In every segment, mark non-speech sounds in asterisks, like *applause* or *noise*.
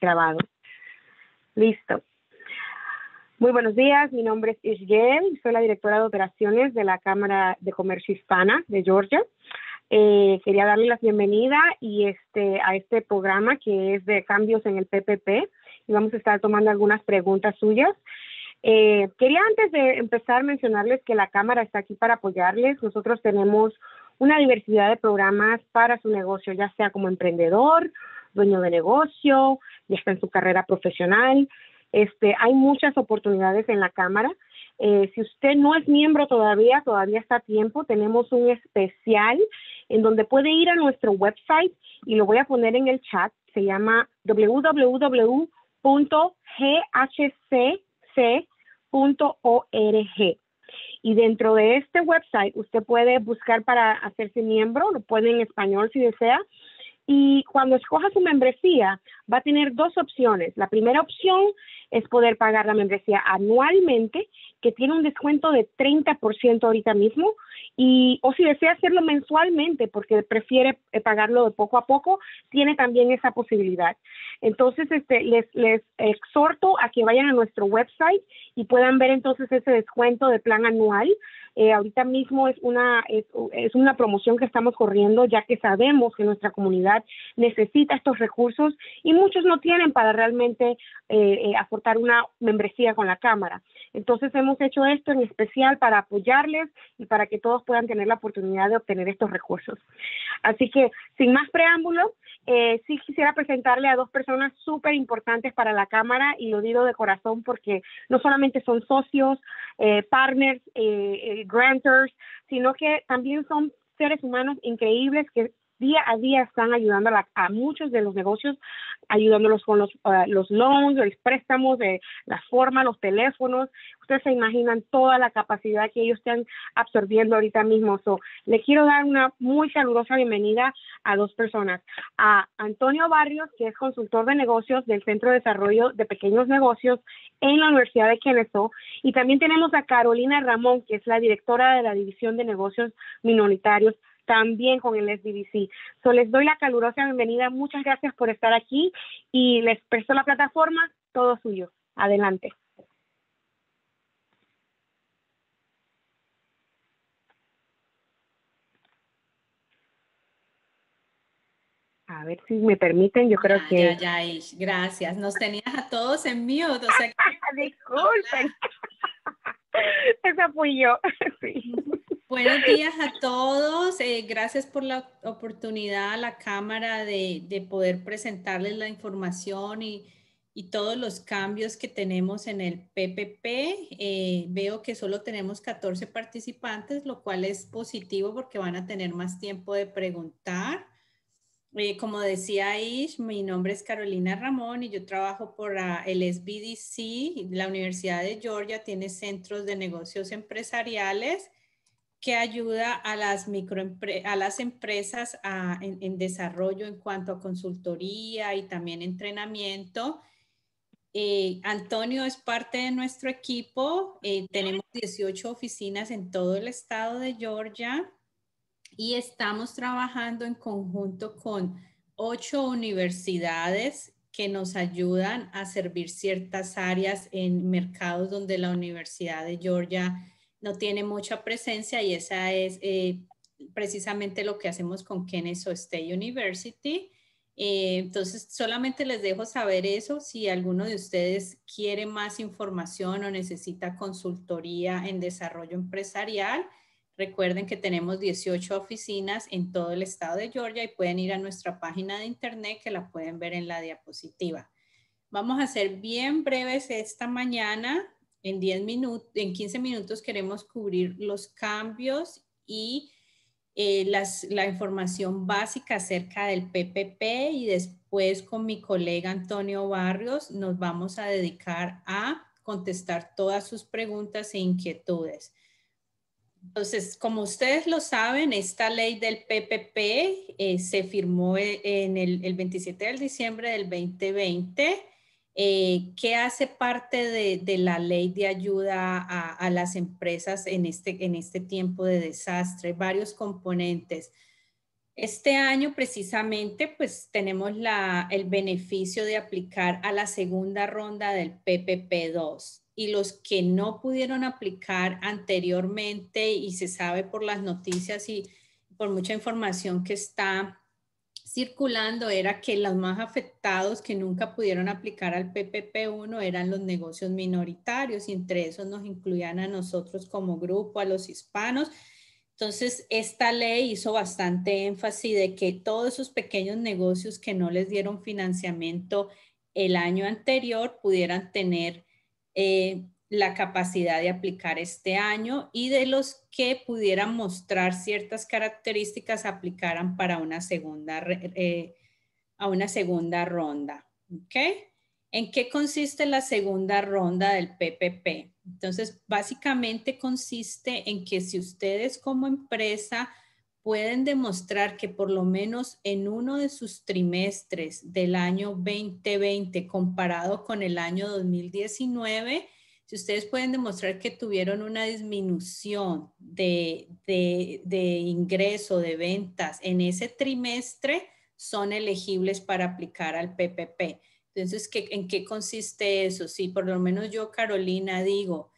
grabado. Listo. Muy buenos días, mi nombre es Isgel, soy la directora de operaciones de la Cámara de Comercio Hispana de Georgia. Eh, quería darle la bienvenida y este, a este programa que es de cambios en el PPP y vamos a estar tomando algunas preguntas suyas. Eh, quería antes de empezar mencionarles que la Cámara está aquí para apoyarles. Nosotros tenemos una diversidad de programas para su negocio, ya sea como emprendedor dueño de negocio, ya está en su carrera profesional. Este, hay muchas oportunidades en la Cámara. Eh, si usted no es miembro todavía, todavía está tiempo. Tenemos un especial en donde puede ir a nuestro website y lo voy a poner en el chat. Se llama www.ghcc.org. Y dentro de este website usted puede buscar para hacerse miembro, lo puede en español si desea, y cuando escoja su membresía, va a tener dos opciones. La primera opción es poder pagar la membresía anualmente, que tiene un descuento de 30% ahorita mismo, y, o si desea hacerlo mensualmente, porque prefiere eh, pagarlo de poco a poco, tiene también esa posibilidad. Entonces, este, les, les exhorto a que vayan a nuestro website y puedan ver entonces ese descuento de plan anual eh, ahorita mismo es una, es, una promoción que estamos corriendo ya que sabemos que nuestra comunidad necesita estos recursos y muchos no tienen para realmente eh, eh, aportar una membresía con la Cámara. Entonces hemos hecho esto en especial para apoyarles y para que todos puedan tener la oportunidad de obtener estos recursos. Así que sin más preámbulo, eh, sí quisiera presentarle a dos personas súper importantes para la Cámara y lo digo de corazón porque no solamente son socios, partners, grantors, sino que también son seres humanos increíbles que día a día están ayudando a, muchos de los negocios, ayudándolos con los, ah, los loans, los préstamos, de la forma, los teléfonos. Ustedes se imaginan toda la capacidad que ellos están absorbiendo ahorita mismo. le quiero dar una muy saludosa bienvenida a dos personas. A Antonio Barrios, que es consultor de negocios del Centro de Desarrollo de Pequeños Negocios en la Universidad de Kennesaw. Y también tenemos a Carolina Ramón, que es la directora de la División de Negocios Minoritarios también con el SBDC. So, les doy la calurosa bienvenida. Muchas gracias por estar aquí y les presto la plataforma, todo suyo. Adelante. A ver si me permiten, yo creo ah, que. Ya, ya, gracias. Nos tenías a todos en mute. *laughs* Disculpen. *laughs* Esa fui yo. *laughs* sí. Buenos días a todos. Eh, gracias por la oportunidad a la Cámara de, poder presentarles la información y, todos los cambios que tenemos en el PPP. Eh, veo que solo tenemos 14 participantes, lo cual es positivo porque van a tener más tiempo de preguntar. Eh, como decía Ish, mi nombre es Carolina Ramón y yo trabajo por ah, el SBDC. La Universidad de Georgia tiene centros de negocios empresariales que ayuda a las, a las empresas en, desarrollo en cuanto a consultoría y también entrenamiento. Eh, Antonio es parte de nuestro equipo. Eh, tenemos 18 oficinas en todo el estado de Georgia y estamos trabajando en conjunto con ocho universidades que nos ayudan a servir ciertas áreas en mercados donde la Universidad de Georgia no tiene mucha presencia y esa es eh, precisamente lo que hacemos con Kennesaw State University. Eh, entonces, solamente les dejo saber eso. Si alguno de ustedes quiere más información o necesita consultoría en desarrollo empresarial, recuerden que tenemos 18 oficinas en todo el estado de Georgia y pueden ir a nuestra página de internet que la pueden ver en la diapositiva. Vamos a ser bien breves esta mañana en 10 minutos, en 15 minutos queremos cubrir los cambios y eh, las, la información básica acerca del PPP y después con mi colega Antonio Barrios nos vamos a dedicar a contestar todas sus preguntas e inquietudes. Entonces, como ustedes lo saben, esta ley del PPP eh, se firmó eh, en el, el 27 de diciembre del 2020 eh, ¿Qué hace parte de, la ley de ayuda a, las empresas en este, en este tiempo de desastre? Varios componentes. Este año precisamente pues tenemos el beneficio de aplicar a la segunda ronda del PPP2 y los que no pudieron aplicar anteriormente y se sabe por las noticias y por mucha información que está circulando era que los más afectados que nunca pudieron aplicar al PPP1 eran los negocios minoritarios y entre esos nos incluían a nosotros como grupo, a los hispanos. Entonces, esta ley hizo bastante énfasis de que todos esos pequeños negocios que no les dieron financiamiento el año anterior pudieran tener eh, la capacidad de aplicar este año y de los que pudieran mostrar ciertas características aplicaran para una segunda, eh, a una segunda ronda. ¿En qué consiste la segunda ronda del PPP? Entonces, básicamente consiste en que si ustedes como empresa pueden demostrar que por lo menos en uno de sus trimestres del año 2020 comparado con el año 2019, si ustedes pueden demostrar que tuvieron una disminución de, ingreso, de ventas en ese trimestre, son elegibles para aplicar al PPP. Entonces, ¿en qué consiste eso? Si por lo menos yo, Carolina, digo,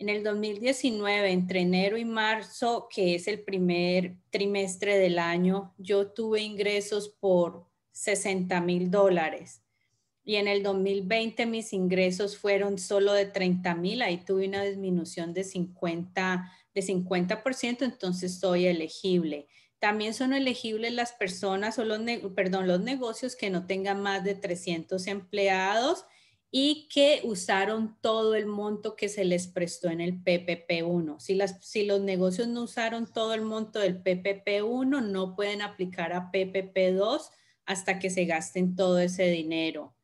en el 2019, entre enero y marzo, que es el primer trimestre del año, yo tuve ingresos por 60 mil dólares y en el 2020 mis ingresos fueron solo de 30 mil, ahí tuve una disminución de 50, de 50%, entonces soy elegible. También son elegibles las personas o los, perdón, los negocios que no tengan más de 300 empleados y que usaron todo el monto que se les prestó en el PPP1. Si, si los negocios no usaron todo el monto del PPP1, no pueden aplicar a PPP2 hasta que se gasten todo ese dinero.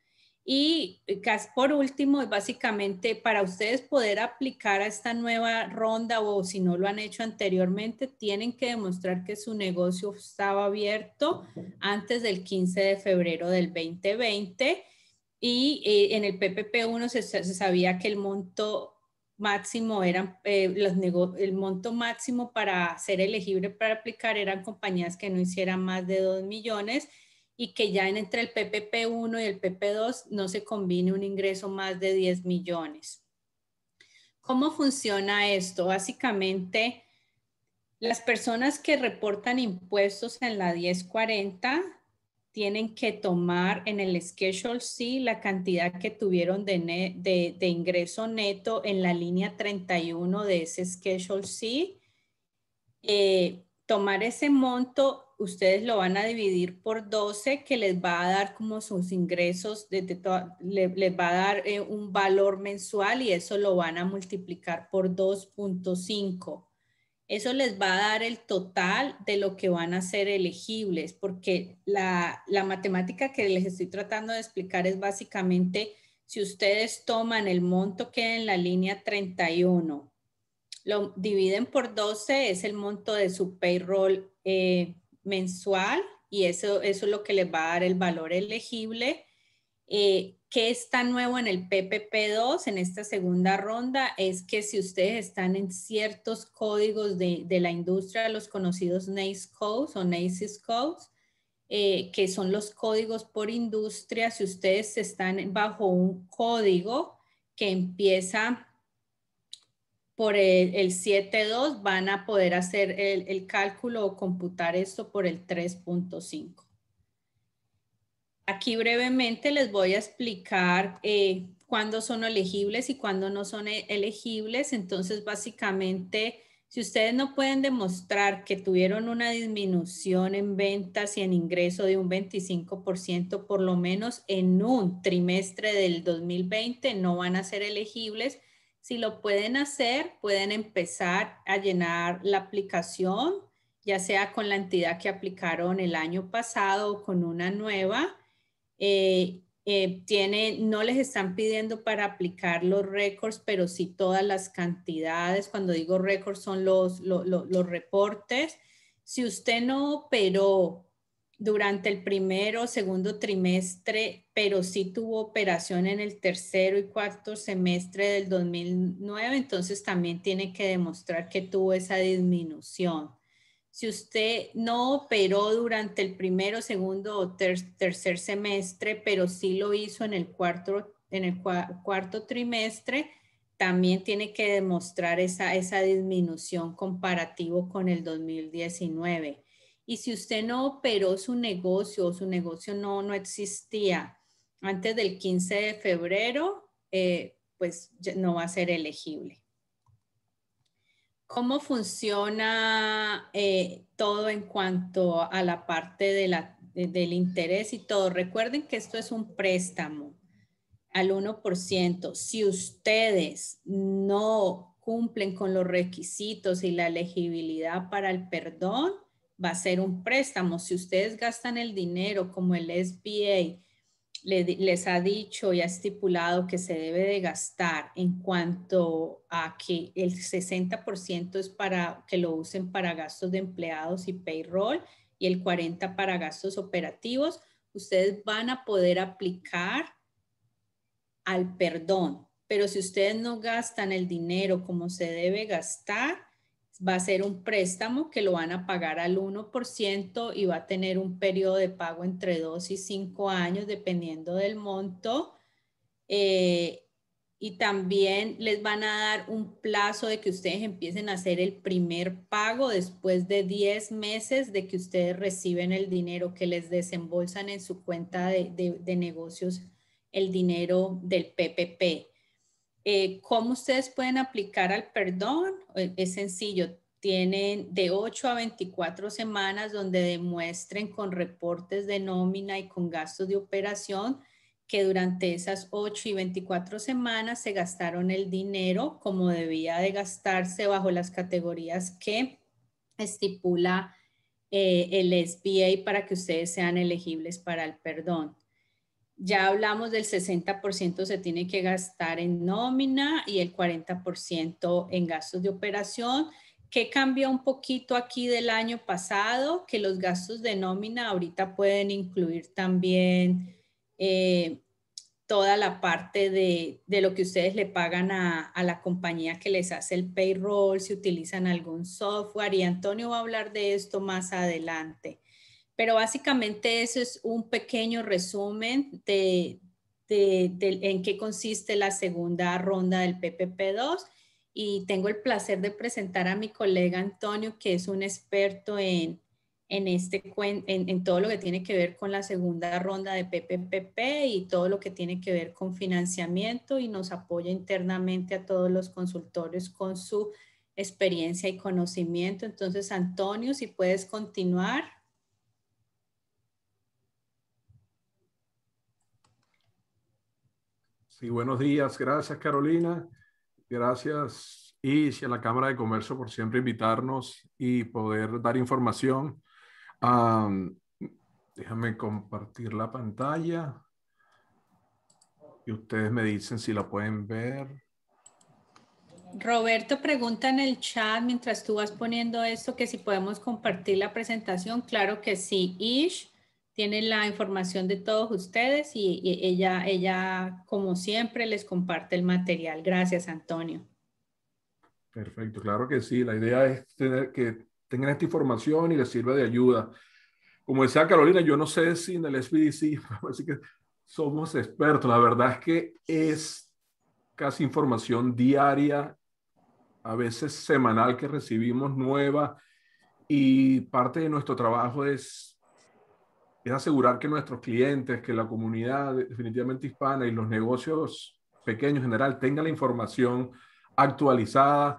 Y eh, por último, básicamente para ustedes poder aplicar a esta nueva ronda o si no lo han hecho anteriormente, tienen que demostrar que su negocio estaba abierto antes del 15 de febrero del 2020 y eh, en el PPP1 se, sabía que el monto máximo eran eh, el monto máximo para ser elegible para aplicar eran compañías que no hicieran más de 2 millones y que ya entre el PPP1 y el PP2 no se combine un ingreso más de 10 millones. ¿Cómo funciona esto? Básicamente, las personas que reportan impuestos en la 1040 tienen que tomar en el Schedule C la cantidad que tuvieron de, ingreso neto en la línea 31 de ese Schedule C. Eh, tomar ese monto, ustedes lo van a dividir por 12, que les va a dar como sus ingresos, les va a dar eh, un valor mensual y eso lo van a multiplicar por 2.5. Eso les va a dar el total de lo que van a ser elegibles, porque la, la matemática que les estoy tratando de explicar es básicamente, si ustedes toman el monto que en la línea 31 lo dividen por 12, es el monto de su payroll eh, mensual y eso, eso, es lo que les va a dar el valor elegible. Eh, ¿Qué está nuevo en el PPP2 en esta segunda ronda? Es que si ustedes están en ciertos códigos de, la industria, los conocidos NACE Codes o NACES Codes, eh, que son los códigos por industria, si ustedes están bajo un código que empieza por el, 7.2 van a poder hacer el, cálculo o computar esto por el 3.5. Aquí brevemente les voy a explicar eh, cuándo son elegibles y cuándo no son e, elegibles. Entonces, básicamente, si ustedes no pueden demostrar que tuvieron una disminución en ventas y en ingreso de un 25%, por lo menos en un trimestre del 2020, no van a ser elegibles si lo pueden hacer, pueden empezar a llenar la aplicación, ya sea con la entidad que aplicaron el año pasado o con una nueva. Eh, eh, tiene, no les están pidiendo para aplicar los récords, pero sí todas las cantidades. Cuando digo récords son los, los, los reportes. Si usted no operó durante el primero o segundo trimestre, pero sí tuvo operación en el tercero y cuarto semestre del 2009, entonces también tiene que demostrar que tuvo esa disminución. Si usted no operó durante el primero, segundo o tercer semestre, pero sí lo hizo en el cuarto, en el cuarto trimestre, también tiene que demostrar esa, esa disminución comparativo con el 2019 y si usted no operó su negocio o su negocio no, no existía antes del 15 de febrero, eh, pues no va a ser elegible. ¿Cómo funciona eh, todo en cuanto a la parte del interés y todo? Recuerden que esto es un préstamo al 1%. Si ustedes no cumplen con los requisitos y la elegibilidad para el perdón, va a ser un préstamo. Si ustedes gastan el dinero como el SBA les ha dicho y ha estipulado que se debe de gastar en cuanto a que el 60% es para que lo usen para gastos de empleados y payroll y el 40% para gastos operativos, ustedes van a poder aplicar al perdón. Pero si ustedes no gastan el dinero como se debe gastar, va a ser un préstamo que lo van a pagar al 1% y va a tener un periodo de pago entre 2 y 5 años, dependiendo del monto. Eh, y también les van a dar un plazo de que ustedes empiecen a hacer el primer pago después de 10 meses de que ustedes reciben el dinero que les desembolsan en su cuenta de negocios, el dinero del PPP. Eh, ¿Cómo ustedes pueden aplicar al perdón? Eh, es sencillo, tienen de 8 a 24 semanas donde demuestren con reportes de nómina y con gastos de operación que durante esas 8 y 24 semanas se gastaron el dinero como debía de gastarse bajo las categorías que estipula eh, el SBA para que ustedes sean elegibles para el perdón. Ya hablamos del 60% se tiene que gastar en nómina y el 40% en gastos de operación. ¿Qué cambia un poquito aquí del año pasado? Que los gastos de nómina ahorita pueden incluir también eh, toda la parte de, lo que ustedes le pagan a, la compañía que les hace el payroll, si utilizan algún software. Y Antonio va a hablar de esto más adelante pero básicamente eso es un pequeño resumen de, en qué consiste la segunda ronda del PPP2 y tengo el placer de presentar a mi colega Antonio, que es un experto en, en, este, en, en todo lo que tiene que ver con la segunda ronda de PPPP y todo lo que tiene que ver con financiamiento y nos apoya internamente a todos los consultores con su experiencia y conocimiento. Entonces, Antonio, si puedes continuar. buenos días. Gracias, Carolina. Gracias, Ish, a la Cámara de Comercio por siempre invitarnos y poder dar información. déjame compartir la pantalla. Y ustedes me dicen si la pueden ver. Roberto pregunta en el chat mientras tú vas poniendo esto que si podemos compartir la presentación. Claro que sí, Ish tiene la información de todos ustedes y, ella, ella, como siempre, les comparte el material. Gracias, Antonio. Perfecto, claro que sí. La idea es tener que tengan esta información y les sirva de ayuda. Como decía Carolina, yo no sé si en el SBDC, así *laughs* que somos expertos. La verdad es que es casi información diaria, a veces semanal que recibimos nueva y parte de nuestro trabajo es es asegurar que nuestros clientes, que la comunidad definitivamente hispana y los negocios pequeños en general tengan la información actualizada.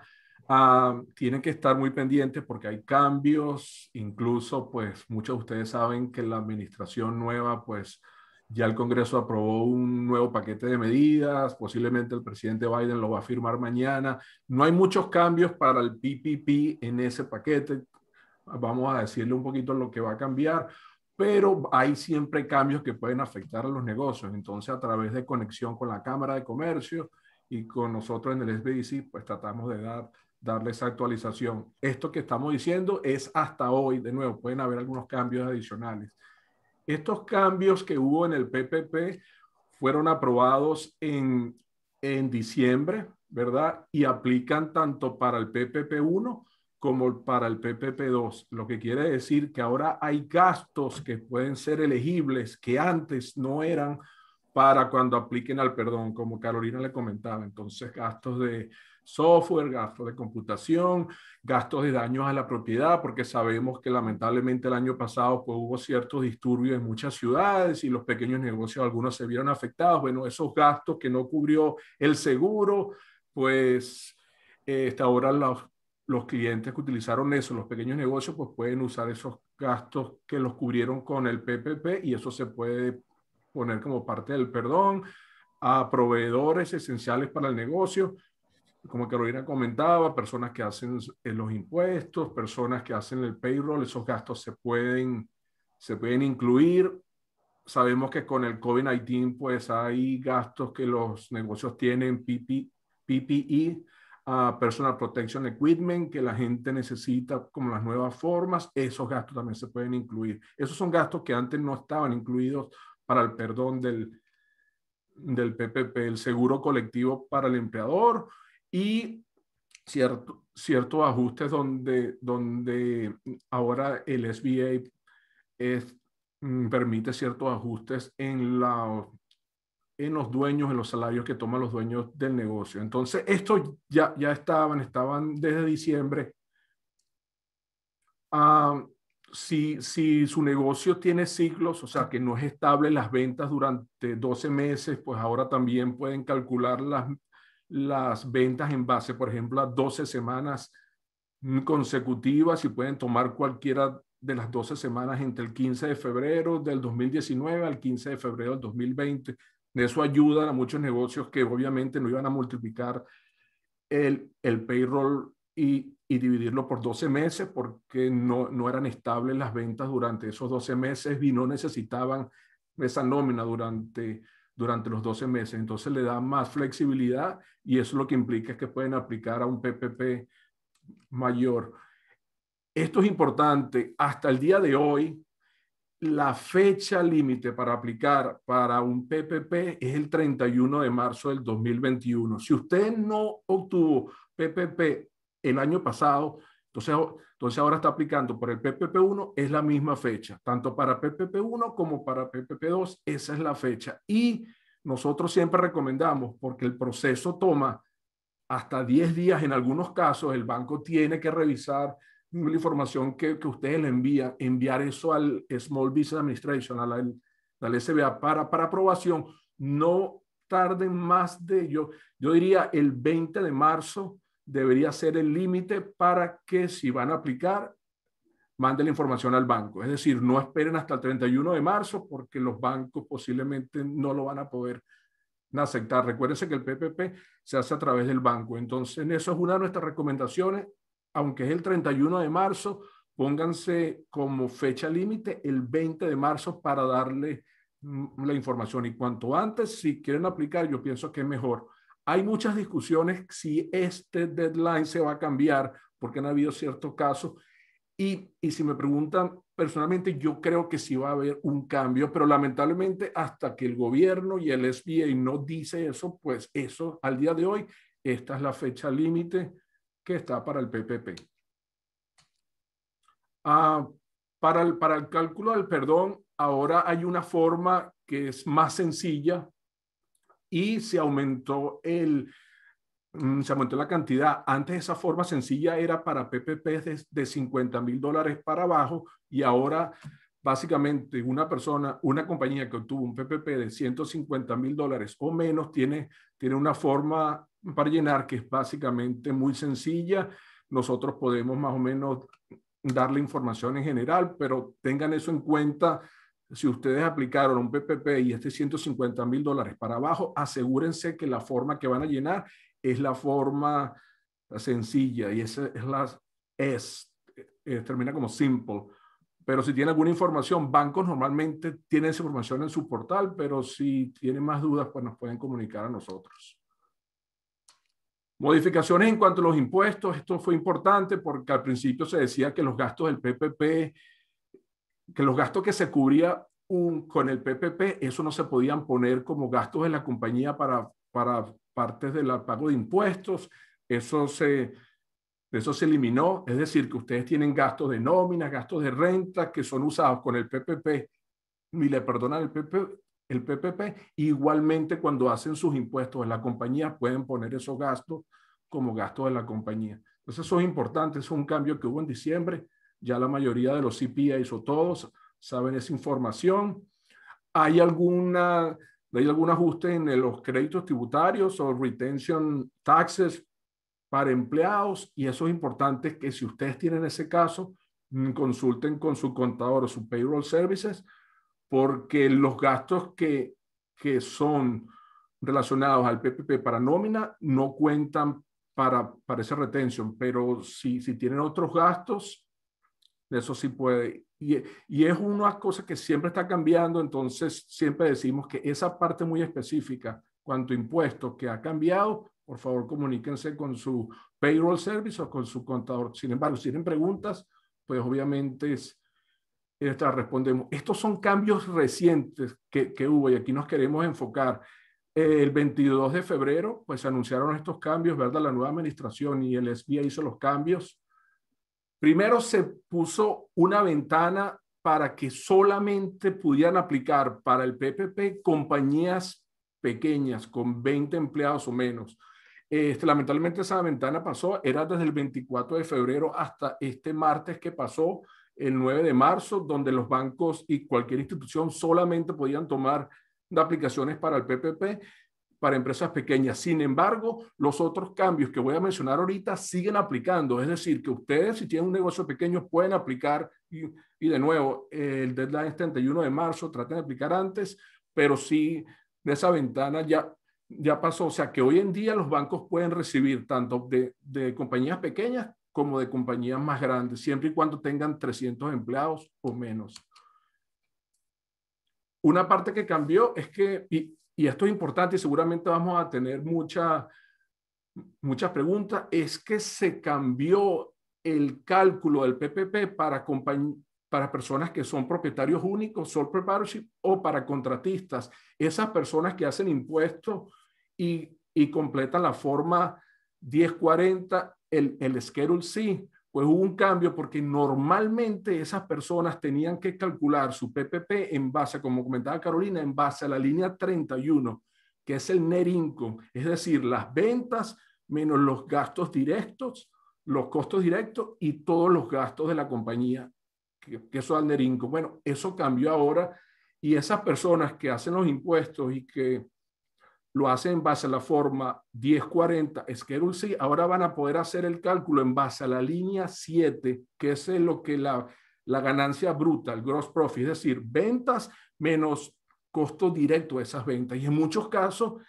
Ah, tienen que estar muy pendientes porque hay cambios, incluso pues muchos de ustedes saben que la administración nueva pues ya el Congreso aprobó un nuevo paquete de medidas, posiblemente el presidente Biden lo va a firmar mañana. No hay muchos cambios para el PPP en ese paquete. Vamos a decirle un poquito lo que va a cambiar pero hay siempre cambios que pueden afectar a los negocios. Entonces, a través de conexión con la Cámara de Comercio y con nosotros en el SBDC, pues tratamos de dar, darle esa actualización. Esto que estamos diciendo es hasta hoy, de nuevo, pueden haber algunos cambios adicionales. Estos cambios que hubo en el PPP fueron aprobados en, en diciembre, ¿verdad? Y aplican tanto para el PPP 1 como para el PPP2, lo que quiere decir que ahora hay gastos que pueden ser elegibles que antes no eran para cuando apliquen al perdón, como Carolina le comentaba. Entonces, gastos de software, gastos de computación, gastos de daños a la propiedad, porque sabemos que lamentablemente el año pasado pues, hubo ciertos disturbios en muchas ciudades y los pequeños negocios, algunos se vieron afectados. Bueno, esos gastos que no cubrió el seguro, pues eh, hasta ahora los los clientes que utilizaron eso, los pequeños negocios, pues pueden usar esos gastos que los cubrieron con el PPP y eso se puede poner como parte del perdón a proveedores esenciales para el negocio, como Carolina comentaba, personas que hacen eh, los impuestos, personas que hacen el payroll, esos gastos se pueden, se pueden incluir. Sabemos que con el COVID-19, pues hay gastos que los negocios tienen, PPP PPE, personal protection equipment que la gente necesita, como las nuevas formas, esos gastos también se pueden incluir. Esos son gastos que antes no estaban incluidos para el perdón del, del PPP, el seguro colectivo para el empleador y cierto, ciertos ajustes donde, donde ahora el SBA es, mm, permite ciertos ajustes en la en los dueños, en los salarios que toman los dueños del negocio. Entonces, esto ya, ya estaban, estaban desde diciembre. Ah, si, si su negocio tiene ciclos, o sea, que no es estable las ventas durante 12 meses, pues ahora también pueden calcular las, las ventas en base, por ejemplo, a 12 semanas consecutivas y pueden tomar cualquiera de las 12 semanas entre el 15 de febrero del 2019 al 15 de febrero del 2020 de Eso ayuda a muchos negocios que obviamente no iban a multiplicar el, el payroll y, dividirlo por 12 meses porque no, no eran estables las ventas durante esos 12 meses y no necesitaban esa nómina durante, durante los 12 meses. Entonces le da más flexibilidad y eso lo que implica es que pueden aplicar a un PPP mayor. Esto es importante. Hasta el día de hoy, la fecha límite para aplicar para un PPP es el 31 de marzo del 2021. Si usted no obtuvo PPP el año pasado, entonces, entonces ahora está aplicando por el PPP1, es la misma fecha, tanto para PPP1 como para PPP2, esa es la fecha. Y nosotros siempre recomendamos, porque el proceso toma hasta 10 días, en algunos casos el banco tiene que revisar la información que, que ustedes le envían, enviar eso al Small Business Administration, a la, SBA, para, para aprobación, no tarden más de, yo, yo diría el 20 de marzo debería ser el límite para que si van a aplicar, manden la información al banco. Es decir, no esperen hasta el 31 de marzo porque los bancos posiblemente no lo van a poder aceptar. Recuérdense que el PPP se hace a través del banco. Entonces, eso es una de nuestras recomendaciones aunque es el 31 de marzo, pónganse como fecha límite el 20 de marzo para darle mm, la información. Y cuanto antes, si quieren aplicar, yo pienso que es mejor. Hay muchas discusiones si este deadline se va a cambiar, porque han habido ciertos casos. Y, y si me preguntan personalmente, yo creo que sí va a haber un cambio, pero lamentablemente hasta que el gobierno y el SBA no dice eso, pues eso al día de hoy, esta es la fecha límite que está para el PPP. Ah, para, el, para el cálculo del perdón, ahora hay una forma que es más sencilla y se aumentó el, mm, se la cantidad. Antes esa forma sencilla era para PPP de, de 50 mil dólares para abajo y ahora básicamente una persona, una compañía que obtuvo un PPP de 150 mil dólares o menos tiene, tiene una forma para llenar que es básicamente muy sencilla. Nosotros podemos más o menos darle información en general, pero tengan eso en cuenta. Si ustedes aplicaron un PPP y este 150 mil dólares para abajo, asegúrense que la forma que van a llenar es la forma sencilla y esa es la es, termina como simple pero si tiene alguna información, bancos normalmente tienen esa información en su portal, pero si tienen más dudas, pues nos pueden comunicar a nosotros. Modificaciones en cuanto a los impuestos. Esto fue importante porque al principio se decía que los gastos del PPP, que los gastos que se cubría con el PPP, eso no se podían poner como gastos de la compañía para, para partes del pago de impuestos. Eso se, eso se eliminó, es decir, que ustedes tienen gastos de nómina gastos de renta que son usados con el PPP, ni le perdonan el PPP, el PPP. Igualmente, cuando hacen sus impuestos en la compañía, pueden poner esos gastos como gastos de la compañía. Entonces, eso es importante, es un cambio que hubo en diciembre. Ya la mayoría de los CPAs o todos saben esa información. ¿Hay, alguna, hay algún ajuste en los créditos tributarios o retention taxes para empleados y eso es importante que si ustedes tienen ese caso, mm, consulten con su contador o su payroll services porque los gastos que, que son relacionados al PPP para nómina no cuentan para, para esa retención, pero si, si tienen otros gastos, eso sí puede. Y, y es una cosa que siempre está cambiando, entonces siempre decimos que esa parte muy específica, cuanto impuestos que ha cambiado, por favor comuníquense con su payroll service o con su contador. Sin embargo, si tienen preguntas, pues obviamente es, eh, respondemos. Estos son cambios recientes que, que, hubo y aquí nos queremos enfocar. Eh, el 22 de febrero, pues se anunciaron estos cambios, ¿verdad? La nueva administración y el SBA hizo los cambios. Primero se puso una ventana para que solamente pudieran aplicar para el PPP compañías pequeñas con 20 empleados o menos. Este, lamentablemente esa ventana pasó, era desde el 24 de febrero hasta este martes que pasó, el 9 de marzo, donde los bancos y cualquier institución solamente podían tomar aplicaciones para el PPP para empresas pequeñas. Sin embargo, los otros cambios que voy a mencionar ahorita siguen aplicando. Es decir, que ustedes, si tienen un negocio pequeño, pueden aplicar. Y, y de nuevo, el deadline es 31 de marzo, traten de aplicar antes, pero si de esa ventana ya ya pasó. O sea, que hoy en día los bancos pueden recibir tanto de, compañías pequeñas como de compañías más grandes, siempre y cuando tengan 300 empleados o menos. Una parte que cambió es que, y, esto es importante y seguramente vamos a tener muchas preguntas, es que se cambió el cálculo del PPP para, compañías para personas que son propietarios únicos, sole proprietorship, o para contratistas, esas personas que hacen impuestos y, completan la forma 1040, el, el Schedule C, pues hubo un cambio porque normalmente esas personas tenían que calcular su PPP en base, como comentaba Carolina, en base a la línea 31, que es el net income, es decir, las ventas menos los gastos directos, los costos directos y todos los gastos de la compañía queso nerinco. Bueno, eso cambió ahora y esas personas que hacen los impuestos y que lo hacen en base a la forma 1040 Schedule C, ahora van a poder hacer el cálculo en base a la línea 7, que es lo que la, la ganancia bruta, el gross profit, es decir, ventas menos costo directo de esas ventas. Y en muchos casos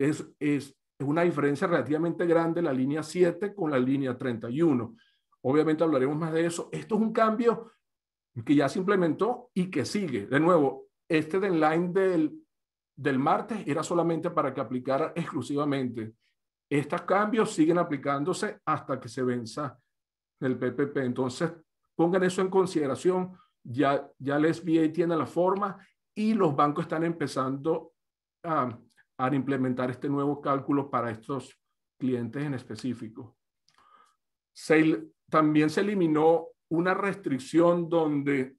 es, es una diferencia relativamente grande la línea 7 con la línea 31. Obviamente hablaremos más de eso. Esto es un cambio que ya se implementó y que sigue. De nuevo, este deadline del, del martes era solamente para que aplicara exclusivamente. Estos cambios siguen aplicándose hasta que se venza el PPP. Entonces, pongan eso en consideración. Ya, ya el SBA tiene la forma y los bancos están empezando a, implementar este nuevo cálculo para estos clientes en específico. también se eliminó una restricción donde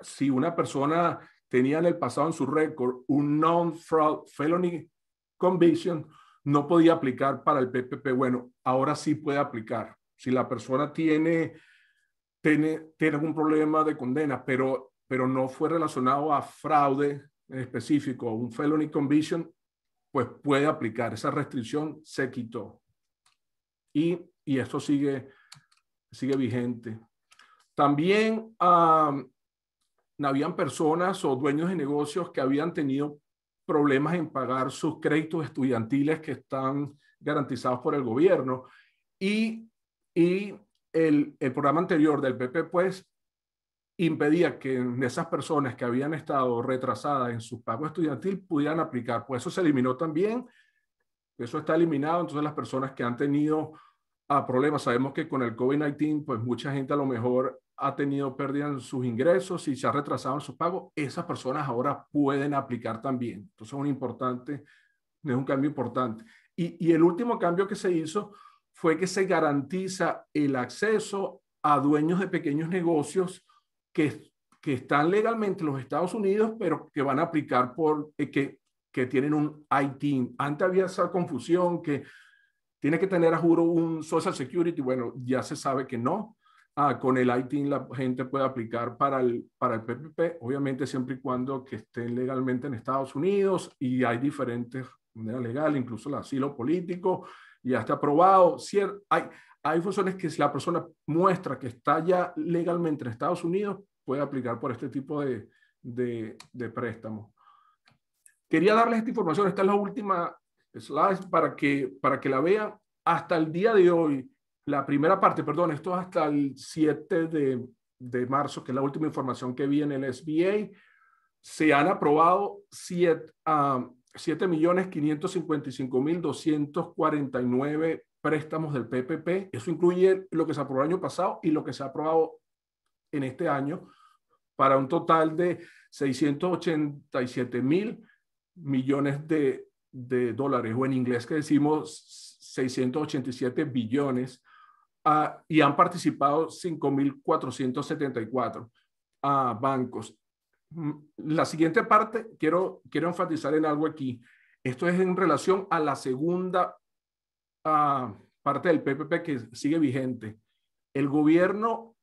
si una persona tenía en el pasado en su récord un non-fraud felony conviction, no podía aplicar para el PPP. Bueno, ahora sí puede aplicar. Si la persona tiene, tiene, algún problema de condena, pero, pero no fue relacionado a fraude en específico, un felony conviction, pues puede aplicar. Esa restricción se quitó. Y, y esto sigue, sigue vigente. También habían personas o dueños de negocios que habían tenido problemas en pagar sus créditos estudiantiles que están garantizados por el gobierno. Y, el, programa anterior del PP, pues, impedía que esas personas que habían estado retrasadas en su pago estudiantil pudieran aplicar. Pues eso se eliminó también. Eso está eliminado. Entonces, las personas que han tenido ah, problemas, sabemos que con el COVID-19, pues mucha gente a lo mejor ha tenido pérdida en sus ingresos y se ha retrasado en sus pagos, esas personas ahora pueden aplicar también. Entonces, un importante, es un cambio importante. Y, el último cambio que se hizo fue que se garantiza el acceso a dueños de pequeños negocios que, que están legalmente en los Estados Unidos, pero que van a aplicar por, eh, que, que tienen un IT. Antes había esa confusión que tiene que tener a juro un Social Security. Bueno, ya se sabe que no Ah, con el ITIN la gente puede aplicar para el, para el PPP, obviamente siempre y cuando que estén legalmente en Estados Unidos y hay diferentes manera legal, incluso el asilo político, ya está aprobado. hay, hay funciones que si la persona muestra que está ya legalmente en Estados Unidos, puede aplicar por este tipo de, de, préstamos. Quería darles esta información, esta es la última slide para que, para que la vean. Hasta el día de hoy, la primera parte, perdón, esto hasta el 7 de, marzo, que es la última información que vi en el SBA, se han aprobado 7.555.249 ah, préstamos del PPP. Eso incluye lo que se aprobó el año pasado y lo que se ha aprobado en este año para un total de 687 mil millones de, dólares, o en inglés que decimos 687 billones Ah, y han participado 5.474 ah, bancos. Mm, la siguiente parte, quiero, quiero enfatizar en algo aquí. Esto es en relación a la segunda ah, parte del PPP que sigue vigente. El gobierno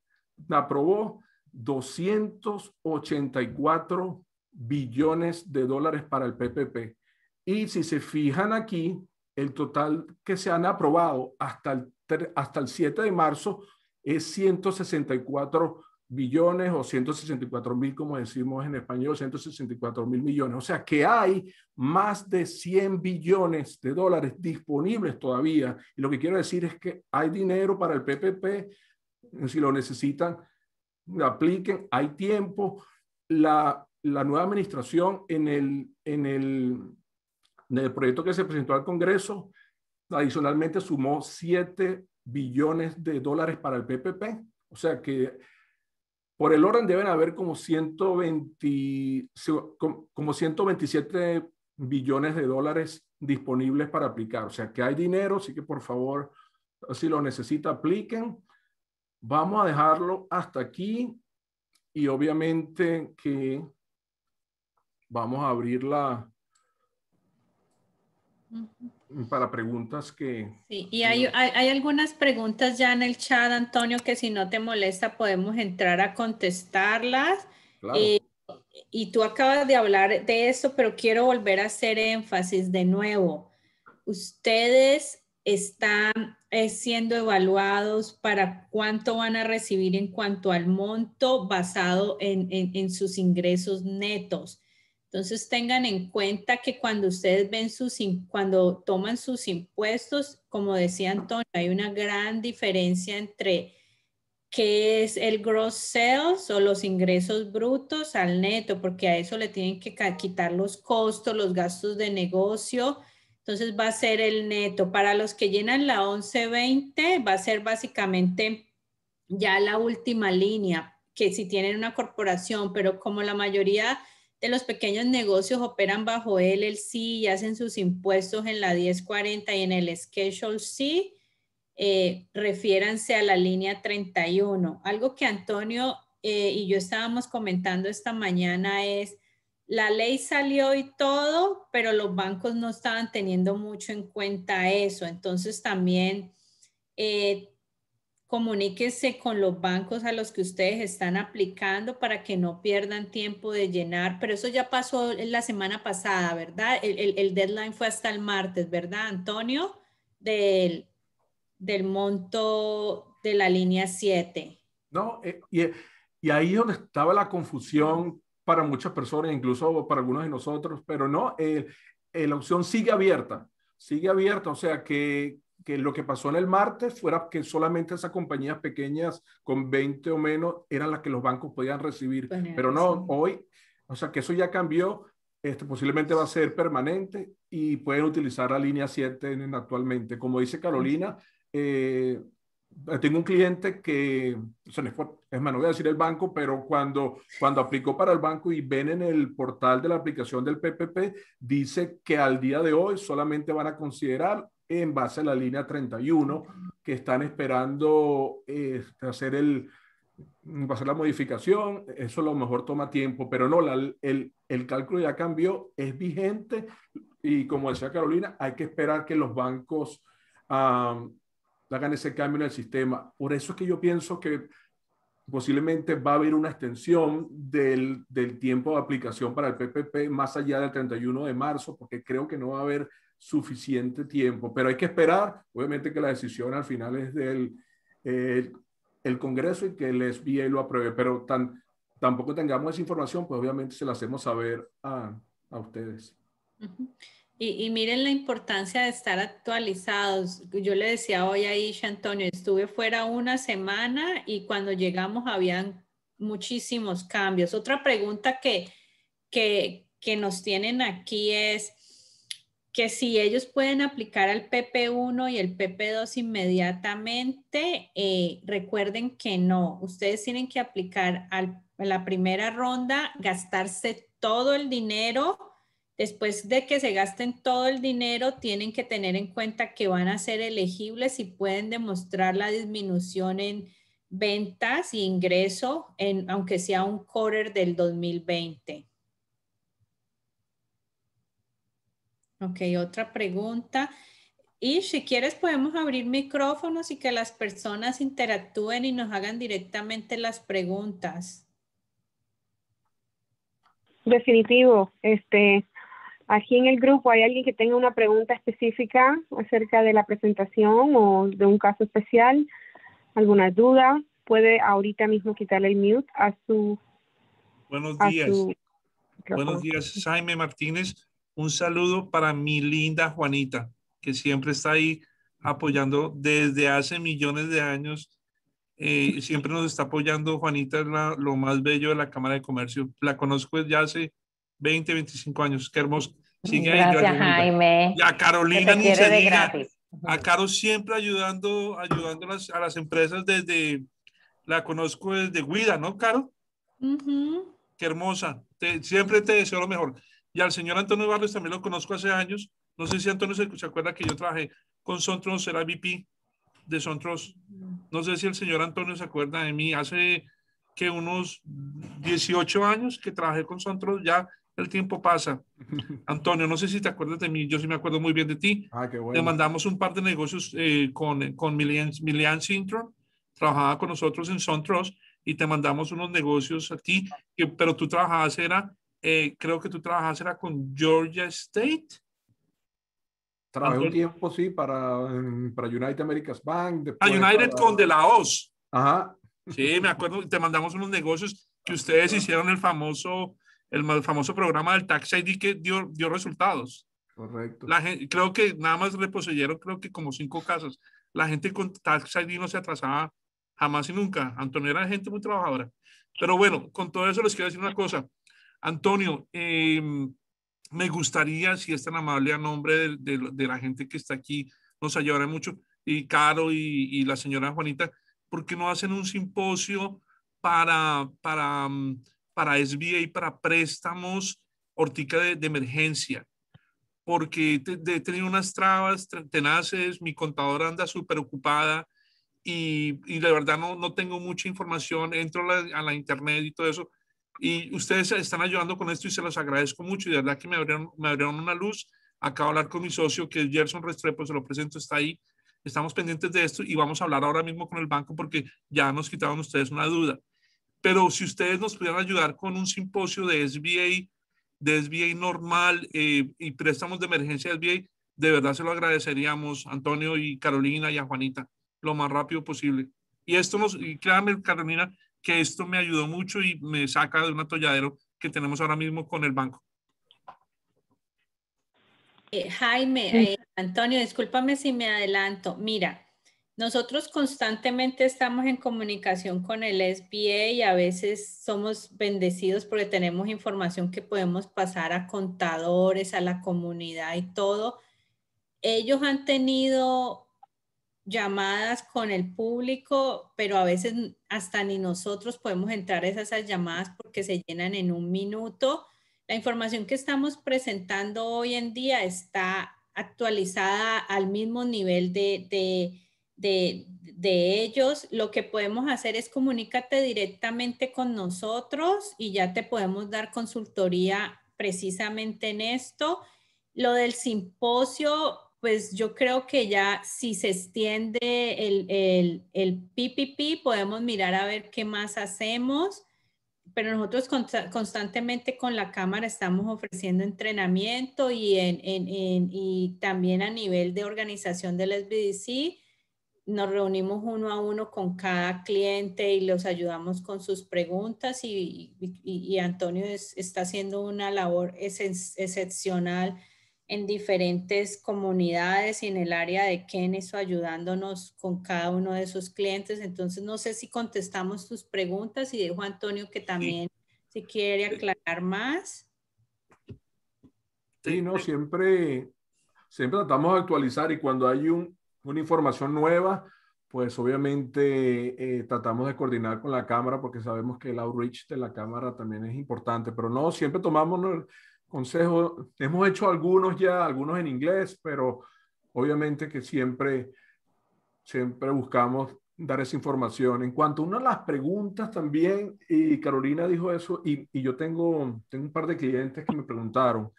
aprobó 284 billones de dólares para el PPP. Y si se fijan aquí, el total que se han aprobado hasta el hasta el 7 de marzo es 164 billones o 164 mil, como decimos en español, 164 mil millones. O sea que hay más de 100 billones de dólares disponibles todavía. Y lo que quiero decir es que hay dinero para el PPP, si lo necesitan, apliquen, hay tiempo. La, la nueva administración en el, en, el, en el proyecto que se presentó al Congreso adicionalmente sumó 7 billones de dólares para el PPP. O sea que por el orden deben haber como, 120, como 127 billones de dólares disponibles para aplicar. O sea que hay dinero, así que por favor, si lo necesita, apliquen. Vamos a dejarlo hasta aquí y obviamente que vamos a abrir la para preguntas que... Sí, y hay, algunas preguntas ya en el chat, Antonio, que si no te molesta podemos entrar a contestarlas. Eh, y tú acabas de hablar de eso, pero quiero volver a hacer énfasis de nuevo. Ustedes están eh, siendo evaluados para cuánto van a recibir en cuanto al monto basado en sus ingresos netos. Entonces tengan en cuenta que cuando ustedes ven sus, cuando toman sus impuestos, como decía Antonio, hay una gran diferencia entre qué es el gross sales o los ingresos brutos al neto, porque a eso le tienen que quitar los costos, los gastos de negocio. Entonces va a ser el neto. Para los que llenan la 1120, va a ser básicamente ya la última línea, que si tienen una corporación, pero como la mayoría de los pequeños negocios operan bajo LLC y hacen sus impuestos en la 1040 y en el Schedule C, eh, refiéranse a la línea 31. Algo que Antonio eh, y yo estábamos comentando esta mañana es, la ley salió y todo, pero los bancos no estaban teniendo mucho en cuenta eso. Entonces también... Eh, comuníquese con los bancos a los que ustedes están aplicando para que no pierdan tiempo de llenar, pero eso ya pasó la semana pasada, ¿verdad? El, deadline fue hasta el martes, ¿verdad, Antonio? Del, del monto de la línea 7. No, eh, y, eh, y, ahí donde estaba la confusión para muchas personas, incluso para algunos de nosotros, pero no, eh, la opción sigue abierta, sigue abierta, o sea que que lo que pasó en el martes fuera que solamente esas compañías pequeñas con 20 o menos eran las que los bancos podían recibir. Pues pero no, hoy, o sea que eso ya cambió, este, posiblemente va a ser permanente y pueden utilizar la línea 7 en, actualmente. Como dice Carolina, eh, tengo un cliente que, es más, no voy a decir el banco, pero cuando, cuando aplicó para el banco y ven en el portal de la aplicación del PPP, dice que al día de hoy solamente van a considerar en base a la línea 31, que están esperando este, hacer el, la modificación, eso a lo mejor toma tiempo, pero no, el, cálculo ya cambió, es vigente y como decía Carolina, hay que esperar que los bancos hagan ese cambio en el sistema. Por eso es que yo pienso que posiblemente va a haber una extensión del, del tiempo de aplicación para el PPP más allá del 31 de marzo, porque creo que no va a haber suficiente tiempo, pero hay que esperar, obviamente que la decisión al final es del eh, el Congreso y que el SBA lo apruebe, pero tan, tampoco tengamos esa información, pues obviamente se la hacemos saber a, ustedes. Y, miren la importancia de estar actualizados. Yo le decía hoy a Isha Antonio, estuve fuera una semana y cuando llegamos habían muchísimos cambios. Otra pregunta que, que nos tienen aquí es, que si ellos pueden aplicar al PP1 y el PP2 inmediatamente, eh, recuerden que no, ustedes tienen que aplicar a la primera ronda, gastarse todo el dinero. Después de que se gasten todo el dinero, tienen que tener en cuenta que van a ser elegibles y pueden demostrar la disminución en ventas y e ingreso, aunque sea un quarter del 2020. Ok, otra pregunta. Y si quieres podemos abrir micrófonos y que las personas interactúen y nos hagan directamente las preguntas. Definitivo. Este, aquí en el grupo hay alguien que tenga una pregunta específica acerca de la presentación o de un caso especial, alguna duda, puede ahorita mismo quitarle el mute a su... Buenos días. Buenos días, Jaime Martínez. Un saludo para mi linda Juanita, que siempre está ahí apoyando desde hace millones de años. Eh, siempre nos está apoyando. Juanita es lo más bello de la Cámara de Comercio. La conozco ya hace 20, 25 años. Qué hermoso. Sigue Gracias, Jaime. a Carolina ni se A Caro siempre ayudando, a las empresas desde, la conozco desde Guida, ¿no, Caro? Qué hermosa. siempre te deseo lo mejor. Y al señor Antonio Barrios también lo conozco hace años. No sé si Antonio se, acuerda que yo trabajé con Sontros, era VP de Sontros. No sé si el señor Antonio se acuerda de mí. Hace que unos 18 años que trabajé con Sontros, ya el tiempo pasa. *laughs* Antonio, no sé si te acuerdas de mí, yo sí me acuerdo muy bien de ti. Ah, qué bueno. Le mandamos un par de negocios eh, con, con Milian, Milian Sintron, trabajaba con nosotros en Sontros, y te mandamos unos negocios a ti, que, pero tú trabajabas era eh, creo que tú trabajas era con Georgia State. Trabajé un tiempo, sí, para, para United America's Bank. A ah, United con De La Ajá. Sí, me acuerdo, te mandamos unos negocios que ustedes hicieron el famoso, el famoso programa del Tax ID que dio, dio resultados. Correcto. La gente, creo que nada más poseyeron creo que como cinco casas La gente con Tax ID no se atrasaba jamás y nunca. Antonio era gente muy trabajadora. Pero bueno, con todo eso les quiero decir una cosa. Antonio, em, me gustaría, si es tan amable a nombre de, la gente que está aquí, nos ayudará mucho, y Caro y, la señora Juanita, ¿por qué no hacen un simposio para, para, mm, para SBA y para préstamos hortica de, emergencia? Porque he tenido unas trabas tenaces, mi contadora anda súper ocupada y, y, la verdad no, no tengo mucha información, entro a la internet y todo eso, y ustedes están ayudando con esto y se los agradezco mucho. Y de verdad que me abrieron, me abrieron una luz. Acabo de hablar con mi socio, que es Gerson Restrepo, se lo presento, está ahí. Estamos pendientes de esto y vamos a hablar ahora mismo con el banco porque ya nos quitaron ustedes una duda. Pero si ustedes nos pudieran ayudar con un simposio de SBA, de SBA normal eh, y préstamos de emergencia de SBA, de verdad se lo agradeceríamos, Antonio y Carolina y a Juanita, lo más rápido posible. Y esto nos, y créanme, Carolina, que esto me ayudó mucho y me saca de un atolladero que tenemos ahora mismo con el banco. Eh, Jaime, eh, Antonio, discúlpame si me adelanto. Mira, nosotros constantemente estamos en comunicación con el SBA y a veces somos bendecidos porque tenemos información que podemos pasar a contadores, a la comunidad y todo. Ellos han tenido llamadas con el público, pero a veces hasta ni nosotros podemos entrar a esas llamadas porque se llenan en un minuto. La información que estamos presentando hoy en día está actualizada al mismo nivel de, ellos. Lo que podemos hacer es comunícate directamente con nosotros y ya te podemos dar consultoría precisamente en esto. Lo del simposio, pues yo creo que ya si se extiende el, el, PPP, podemos mirar a ver qué más hacemos, pero nosotros constantemente con la Cámara estamos ofreciendo entrenamiento y, y también a nivel de organización del SBDC, nos reunimos uno a uno con cada cliente y los ayudamos con sus preguntas y, y, Antonio está haciendo una labor excepcional en diferentes comunidades y en el área de o ayudándonos con cada uno de sus clientes. Entonces, no sé si contestamos tus preguntas y dejo Juan Antonio que también, se si quiere aclarar más. Sí, no, siempre, siempre tratamos de actualizar y cuando hay un, una información nueva, pues obviamente eh, tratamos de coordinar con la Cámara porque sabemos que el outreach de la Cámara también es importante, pero no, siempre tomamos Consejo, hemos hecho algunos ya, algunos en inglés, pero obviamente que siempre, siempre buscamos dar esa información. En cuanto a una de las preguntas también, y Carolina dijo eso, y, yo tengo, tengo un par de clientes que me preguntaron,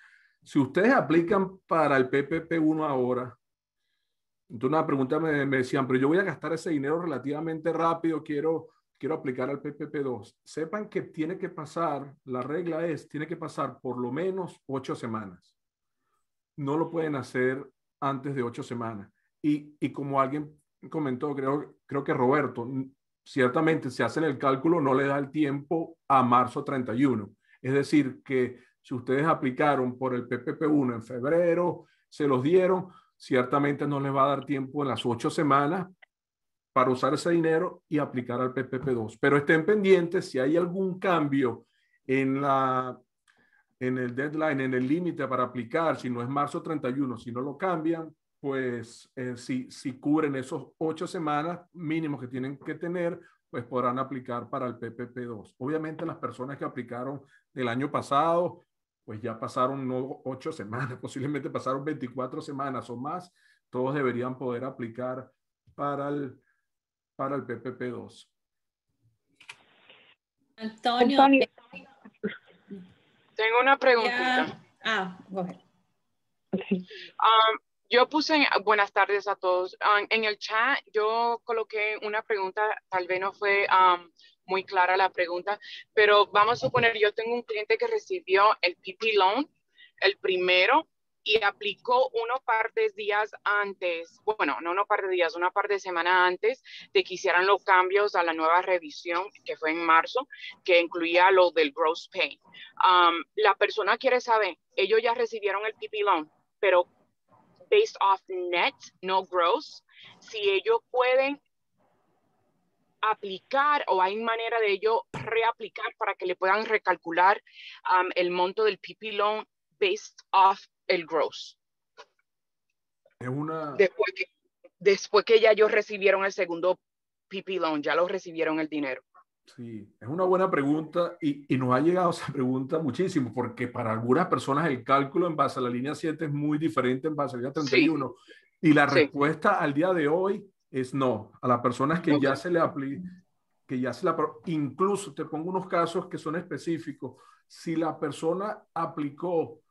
si ustedes aplican para el PPP1 ahora, entonces una pregunta me, decían, pero yo voy a gastar ese dinero relativamente rápido, quiero quiero aplicar al PPP2, sepan que tiene que pasar, la regla es, tiene que pasar por lo menos ocho semanas. No lo pueden hacer antes de ocho semanas. Y, como alguien comentó, creo, creo que Roberto, ciertamente si hacen el cálculo no le da el tiempo a marzo 31. Es decir, que si ustedes aplicaron por el PPP1 en febrero, se los dieron, ciertamente no les va a dar tiempo en las ocho semanas para usar ese dinero y aplicar al PPP2. Pero estén pendientes si hay algún cambio en, la, en el deadline, en el límite para aplicar, si no es marzo 31, si no lo cambian, pues eh, si, si cubren esos ocho semanas mínimos que tienen que tener, pues podrán aplicar para el PPP2. Obviamente las personas que aplicaron del año pasado, pues ya pasaron ocho semanas, *laughs* posiblemente pasaron 24 semanas o más, todos deberían poder aplicar para el para el PPP2. Antonio. Tengo una pregunta. Ah, um, yo puse, buenas tardes a todos. Um, en el chat yo coloqué una pregunta, tal vez no fue um, muy clara la pregunta, pero vamos a suponer, yo tengo un cliente que recibió el PP Loan, el primero, y aplicó uno par de días antes, bueno, no uno par de días, una par de semana antes de que hicieran los cambios a la nueva revisión que fue en marzo, que incluía lo del gross pay. Um, la persona quiere saber, ellos ya recibieron el PP loan, pero based off net, no gross, si ellos pueden aplicar o hay manera de ello reaplicar para que le puedan recalcular um, el monto del PP loan based off el gross. Después que, ya ellos recibieron el segundo PP loan, ya lo recibieron el dinero. Sí, es una buena pregunta y, y, nos ha llegado esa pregunta muchísimo, porque para algunas personas el cálculo en base a la línea 7 es muy diferente en base a la línea 31. Y la respuesta al día de hoy es no. A las personas que ya se le aplica, que ya se la, incluso te pongo unos casos que son específicos. Si la persona aplicó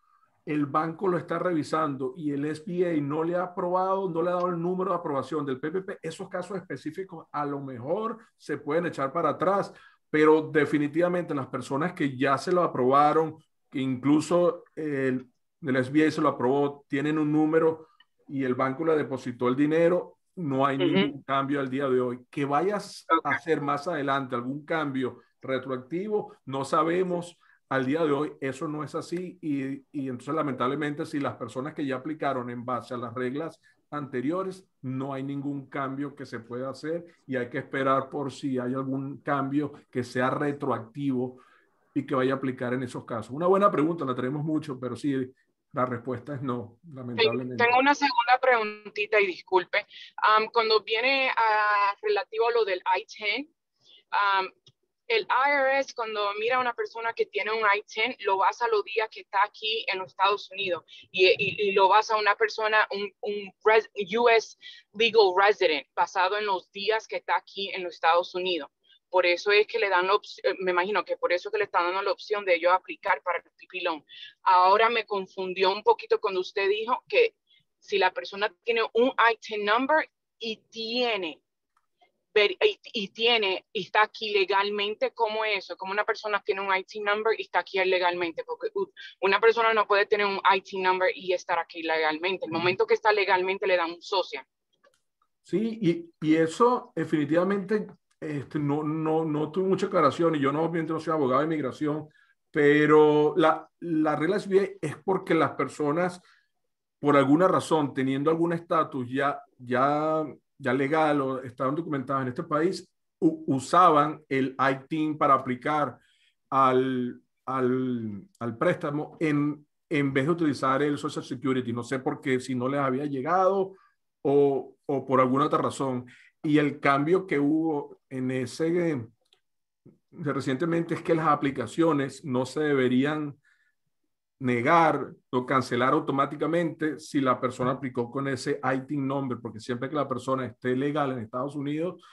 el banco lo está revisando y el SBA no le ha aprobado, no le ha dado el número de aprobación del PPP, esos casos específicos a lo mejor se pueden echar para atrás, pero definitivamente las personas que ya se lo aprobaron, que incluso el, SBA se lo aprobó, tienen un número y el banco le depositó el dinero, no hay ningún cambio al día de hoy. Que vayas a hacer más adelante algún cambio retroactivo, no sabemos al día de hoy eso no es así y, y entonces lamentablemente si las personas que ya aplicaron en base a las reglas anteriores, no hay ningún cambio que se pueda hacer y hay que esperar por si hay algún cambio que sea retroactivo y que vaya a aplicar en esos casos. Una buena pregunta, la tenemos mucho, pero sí, la respuesta es no, lamentablemente. Tengo una segunda preguntita y disculpe. cuando viene a relativo a lo del I-10, el IRS cuando mira a una persona que tiene un i lo basa los días que está aquí en los Estados Unidos y, lo basa a una persona, un, US legal resident, basado en los días que está aquí en los Estados Unidos. Por eso es que le dan, la eh, me imagino que por eso que le están dando la opción de yo aplicar para el pipilón. Ahora me confundió un poquito cuando usted dijo que si la persona tiene un I-10 number y tiene y, tiene, y está aquí legalmente como eso, como una persona que tiene un IT number y está aquí legalmente, porque una persona no puede tener un IT number y estar aquí legalmente. El momento que está legalmente le dan un socio. Sí, y, y eso definitivamente este, no, no, no tuve mucha aclaración y yo no, no soy abogado de inmigración, pero la, la regla bien, es porque las personas, por alguna razón, teniendo algún estatus, ya, ya ya legal o estaban documentados en este país, usaban el ITIN para aplicar al, al, al préstamo en, en vez de utilizar el Social Security. No sé por qué, si no les había llegado o, o por alguna otra razón. Y el cambio que hubo en ese recientemente es que las aplicaciones no se deberían negar o cancelar automáticamente si la persona aplicó con ese ITIN nombre, porque siempre que la persona esté legal en Estados Unidos,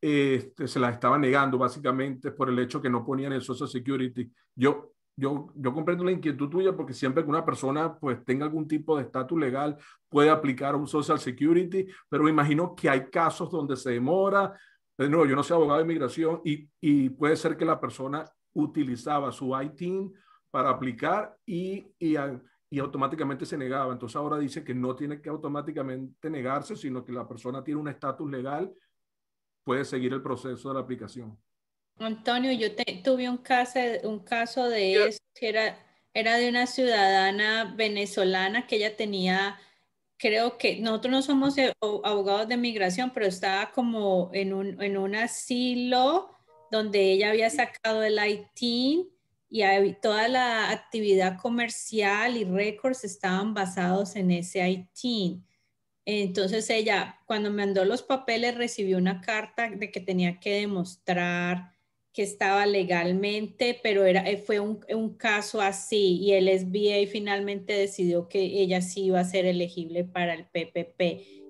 este, se la estaba negando básicamente por el hecho que no ponían el Social Security. Yo, yo, comprendo la inquietud tuya porque siempre que una persona pues tenga algún tipo de estatus legal puede aplicar un Social Security, pero me imagino que hay casos donde se demora. De nuevo, yo no soy abogado de inmigración y, y puede ser que la persona utilizaba su ITIN para aplicar y, y, automáticamente se negaba. Entonces ahora dice que no tiene que automáticamente negarse, sino que la persona tiene un estatus legal, puede seguir el proceso de la aplicación. Antonio, yo tuve un caso, un caso de eso, que era, era de una ciudadana venezolana que ella tenía creo que nosotros no somos eh, abogados de migración, pero estaba como en un, en un asilo donde ella había sacado el ITIN y toda la actividad comercial y récords estaban basados en ese ITIN. Entonces ella, cuando mandó los papeles, recibió una carta de que tenía que demostrar que estaba legalmente, pero era, eh, fue un, un caso así y el SBA finalmente decidió que ella sí iba a ser elegible para el PPP.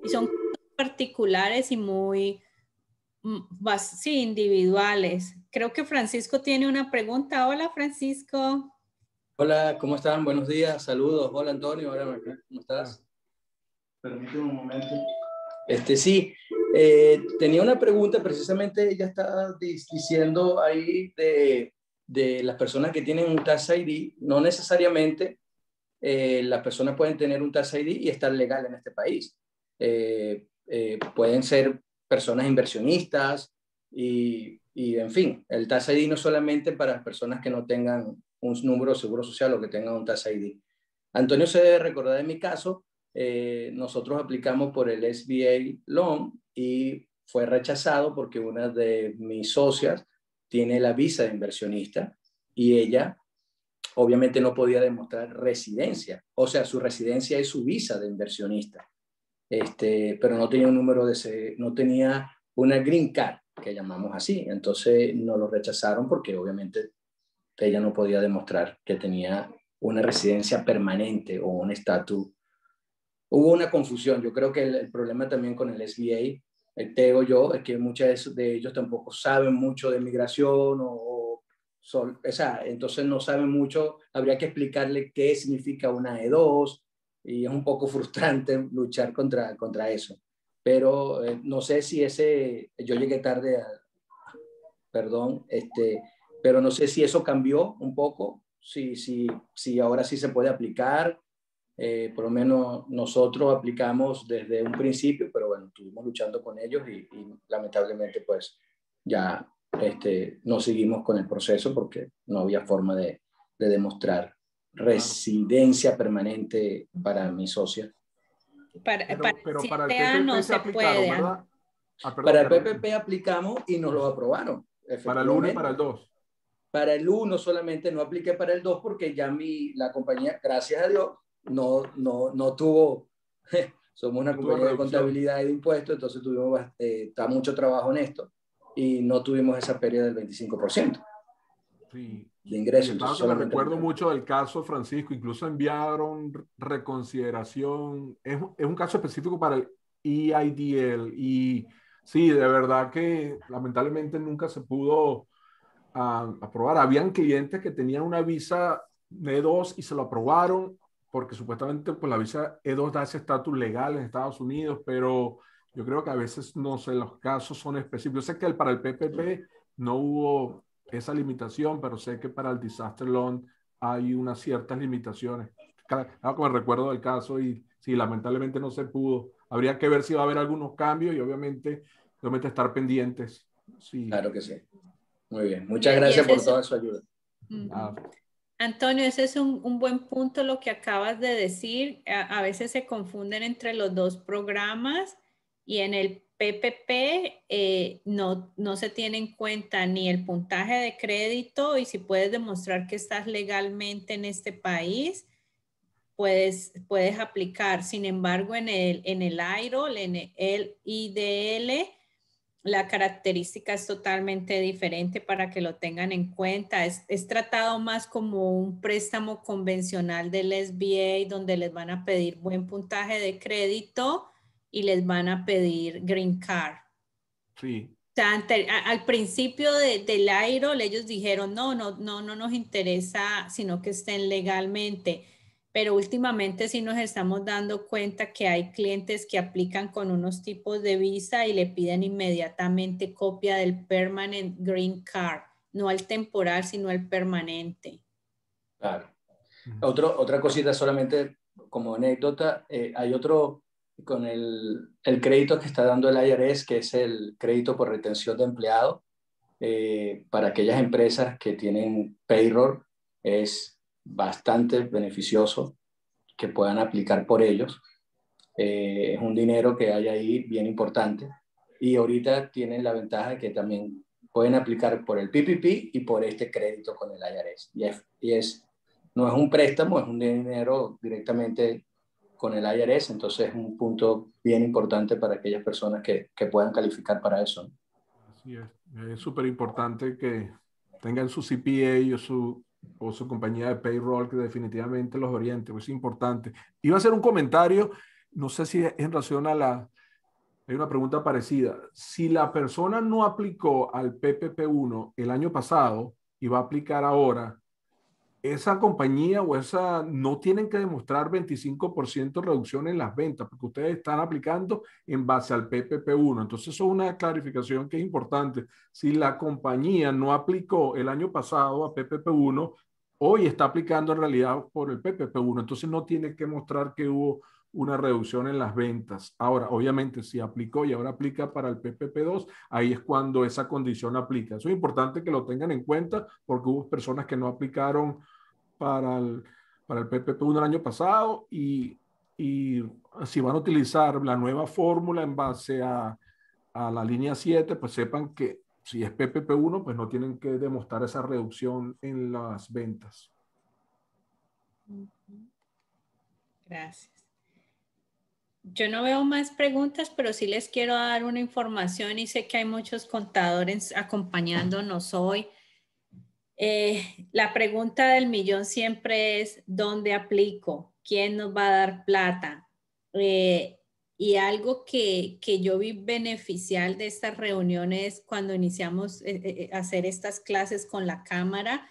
Y son particulares y muy, sí, individuales. Creo que Francisco tiene una pregunta. Hola, Francisco. Hola, ¿cómo están? Buenos días, saludos. Hola, Antonio. Hola, ¿cómo estás? Ah, permíteme un momento. Este, sí, eh, tenía una pregunta, precisamente ella está diciendo ahí de, de, las personas que tienen un TAS ID, no necesariamente eh, las personas pueden tener un TAS ID y estar legal en este país. Eh, pueden ser personas inversionistas y, en fin, el tasa ID no solamente para las personas que no tengan un número de seguro social o que tengan un tasa ID. Antonio se debe recordar de mi caso, eh, nosotros aplicamos por el SBA Loan y fue rechazado porque una de mis socias tiene la visa de inversionista y ella obviamente no podía demostrar residencia. O sea, su residencia es su visa de inversionista. Este, pero no tenía un número de, no tenía una green card, que llamamos así. Entonces no lo rechazaron porque obviamente ella no podía demostrar que tenía una residencia permanente o un estatus. Hubo una confusión. Yo creo que el, problema también con el SBA, el Tego yo, es que muchos de ellos tampoco saben mucho de migración o, o, son, o entonces no saben mucho. Habría que explicarle qué significa una E2, y es un poco *laughs* frustrante luchar contra, contra eso. Pero eh, no sé si ese, yo llegué tarde, perdón, este, pero no sé si eso cambió un poco, si, si, si ahora sí se puede aplicar. Eh, por lo menos nosotros aplicamos desde un principio, pero bueno, estuvimos luchando con ellos y, y lamentablemente pues ya este, no seguimos con el proceso porque no había forma de, de demostrar residencia permanente para mi socio Para, pero, para, el PPP no se aplicaron, ah, para el PPP aplicamos y nos lo aprobaron. Para el 1 y para el 2. Para el 1 solamente no apliqué para el 2 porque ya mi, la compañía, gracias a Dios, no, no, no tuvo, *laughs* somos una compañía de contabilidad y de impuestos, entonces tuvimos eh, está mucho trabajo en esto y no tuvimos esa pérdida del 25%. Sí. De ingreso. me recuerdo mucho del caso Francisco, incluso enviaron reconsideración. Es, es un caso específico para el EIDL y sí, de verdad que lamentablemente nunca se pudo ah, aprobar. Habían clientes que tenían una visa E2 y se lo aprobaron porque supuestamente pues, la visa E2 da ese estatus legal en Estados Unidos, pero yo creo que a veces no sé, los casos son específicos. Yo sé que el, para el PPP no hubo esa limitación, pero sé que para el disaster loan hay unas ciertas limitaciones. Claro, ah, como recuerdo del caso y si lamentablemente no se pudo, habría que ver si va a haber algunos cambios y obviamente, obviamente estar pendientes. Sí. Claro que sí. Muy bien. Muchas gracias por toda su ayuda. Mm. Ah. Antonio, ese es un, buen punto lo que acabas de decir. a veces se confunden entre los dos programas y en el PPP eh, no, se tiene en cuenta ni el puntaje de crédito y si puedes demostrar que estás legalmente en este país, puedes, puedes aplicar. Sin embargo, en el, en el en el IDL, la característica es totalmente diferente para que lo tengan en cuenta. Es, es, tratado más como un préstamo convencional del SBA donde les van a pedir buen puntaje de crédito y les van a pedir green card. Sí. al principio de, del IROL ellos dijeron, no, no, no, no nos interesa, sino que estén legalmente. Pero últimamente sí nos estamos dando cuenta que hay clientes que aplican con unos tipos de visa y le piden inmediatamente copia del permanent green card, no al temporal, sino al permanente. Claro. otra cosita solamente como anécdota, eh, hay otro con el, crédito que está dando el IRS, que es el crédito por retención de empleado, eh, para aquellas empresas que tienen payroll, es bastante beneficioso que puedan aplicar por ellos. Eh, es un dinero que hay ahí bien importante. Y ahorita tienen la ventaja de que también pueden aplicar por el PPP y por este crédito con el IRS. Y y es no es un préstamo, es un dinero directamente con el IRS, entonces es un punto bien importante para aquellas personas que, que puedan calificar para eso. Así es, es súper importante que tengan su CPA o su, o su compañía de payroll que definitivamente los oriente, pues es importante. Iba a hacer un comentario, no sé si en relación a la, hay una pregunta parecida. Si la persona no aplicó al PPP1 el año pasado y va a aplicar ahora, esa compañía o esa no tienen que demostrar 25% reducción en las ventas, porque ustedes están aplicando en base al PPP1. Entonces, eso es una clarificación que es importante. Si la compañía no aplicó el año pasado a PPP1, hoy está aplicando en realidad por el PPP1, entonces no tiene que mostrar que hubo una reducción en las ventas. Ahora, obviamente, si aplicó y ahora aplica para el PPP2, ahí es cuando esa condición aplica. Eso es importante que lo tengan en cuenta porque hubo personas que no aplicaron para el, para el PPP1 del año pasado y, y si van a utilizar la nueva fórmula en base a, a la línea 7, pues sepan que si es PPP1, pues no tienen que demostrar esa reducción en las ventas. Gracias. Yo no veo más preguntas, pero sí les quiero dar una información y sé que hay muchos contadores acompañándonos hoy. Eh, la pregunta del millón siempre es, ¿dónde aplico? ¿Quién nos va a dar plata? Eh, y algo que, yo vi beneficial de estas reuniones cuando iniciamos a eh, hacer estas clases con la Cámara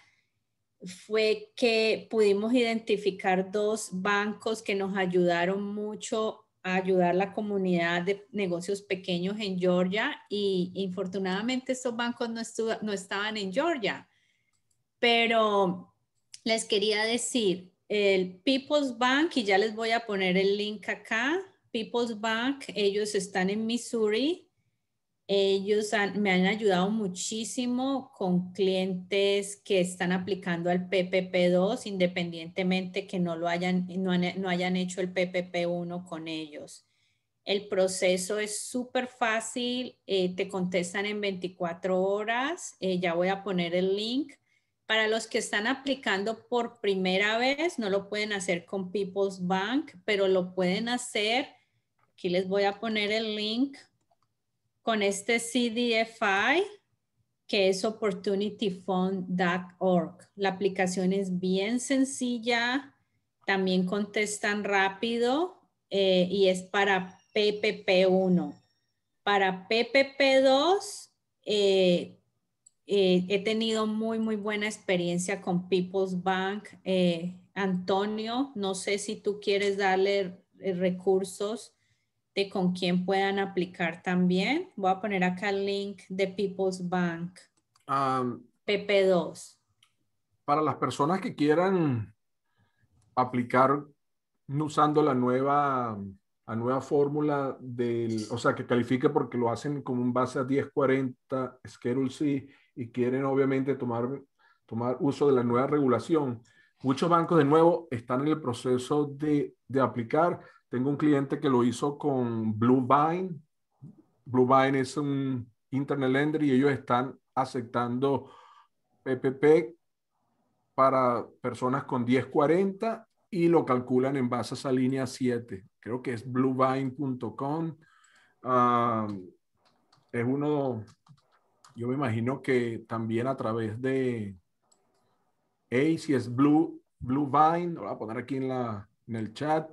fue que pudimos identificar dos bancos que nos ayudaron mucho a ayudar a la comunidad de negocios pequeños en Georgia y infortunadamente estos bancos no, no estaban en Georgia pero les quería decir, el People's Bank, y ya les voy a poner el link acá, People's Bank, ellos están en Missouri, ellos me han ayudado muchísimo con clientes que están aplicando al PPP2, independientemente que no, lo hayan, no, hayan hecho el PPP1 con ellos. El proceso es súper fácil, eh, te contestan en 24 horas, eh, ya voy a poner el link. Para los que están aplicando por primera vez, no lo pueden hacer con People's Bank, pero lo pueden hacer. Aquí les voy a poner el link con este CDFI, que es opportunityfund.org. La aplicación es bien sencilla, también contestan rápido eh, y es para PPP1. Para PPP2, eh, he tenido muy, muy buena experiencia con People's Bank. Eh, Antonio, no sé si tú quieres darle eh, recursos de con quién puedan aplicar también. Voy a poner acá el link de People's Bank. PP2. Para las personas que quieran aplicar usando la nueva, la nueva fórmula del, o sea, que califique porque lo hacen como un base a 1040, Schedule C, y quieren obviamente tomar, tomar uso de la nueva regulación. Muchos bancos de nuevo están en el proceso de, de aplicar. Tengo un cliente que lo hizo con Bluevine. Bluevine es un internet lender y ellos están aceptando PPP para personas con 1040 y lo calculan en base a esa línea 7. Creo que es bluevine.com. Ah, es uno yo me imagino que también a través de hey, Blue, Blue Vine, lo voy a poner aquí en, el chat,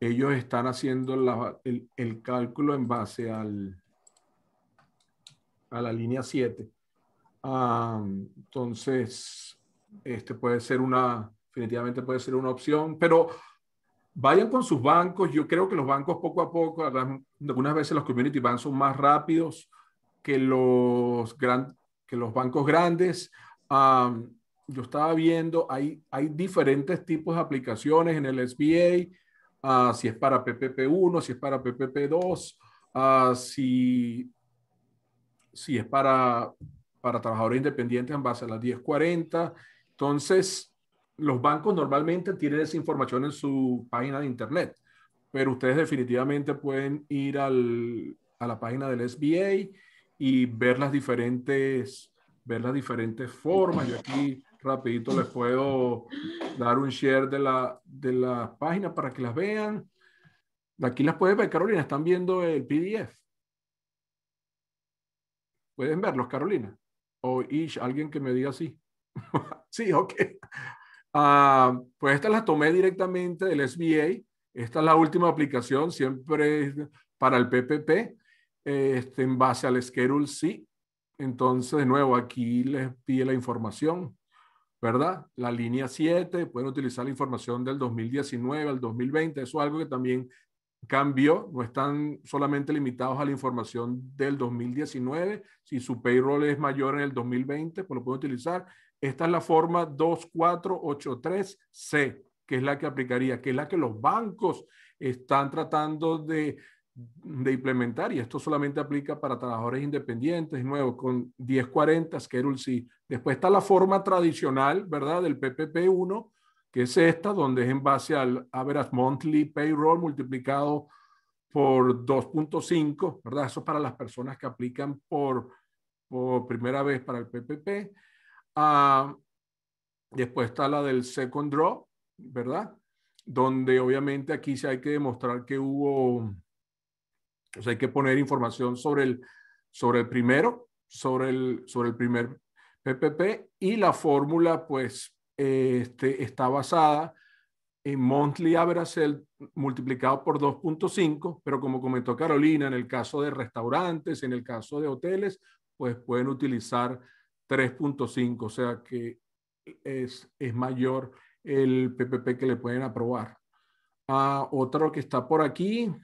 ellos están haciendo el, cálculo en base al, a la línea 7. entonces, este puede ser una, definitivamente puede ser una opción, pero vayan con sus bancos. Yo creo que los bancos poco a poco, algunas veces los community banks son más rápidos que los, gran, que los bancos grandes. yo estaba viendo, hay, hay diferentes tipos de aplicaciones en el SBA, ah, si es para PPP1, si es para PPP2, ah, si, si es para, para trabajadores independientes en base a las 1040. Entonces, los bancos normalmente tienen esa información en su página de internet, pero ustedes definitivamente pueden ir al, a la página del SBA y ver las diferentes, ver las diferentes formas. Yo aquí rapidito les puedo dar un share de la, de la página para que las vean. Aquí las puedes ver, Carolina, están viendo el PDF. ¿Pueden verlos, Carolina? O Ish, alguien que me diga sí. *laughs* sí, ok. Ah, pues estas las tomé directamente del SBA. Esta es la última aplicación, siempre para el PPP. Este, en base al schedule, sí. Entonces, de nuevo, aquí les pide la información, ¿verdad? La línea 7, pueden utilizar la información del 2019 al 2020, eso es algo que también cambió, no están solamente limitados a la información del 2019, si su payroll es mayor en el 2020, pues lo pueden utilizar. Esta es la forma 2483C, que es la que aplicaría, que es la que los bancos están tratando de de implementar, y esto solamente aplica para trabajadores independientes, nuevos, con 1040, Schedule C. Después está la forma tradicional, ¿verdad?, del PPP1, que es esta, donde es en base al average monthly payroll multiplicado por 2.5, ¿verdad? Eso es para las personas que aplican por, por primera vez para el PPP. Ah, después está la del second draw, ¿verdad? Donde obviamente aquí sí hay que demostrar que hubo o hay que poner información sobre el, sobre el primero, sobre el, sobre el primer PPP y la fórmula pues eh, este, está basada en monthly average multiplicado por 2.5, pero como comentó Carolina, en el caso de restaurantes, en el caso de hoteles, pues pueden utilizar 3.5, o sea que es, es mayor el PPP que le pueden aprobar. Ah, otro que está por aquí,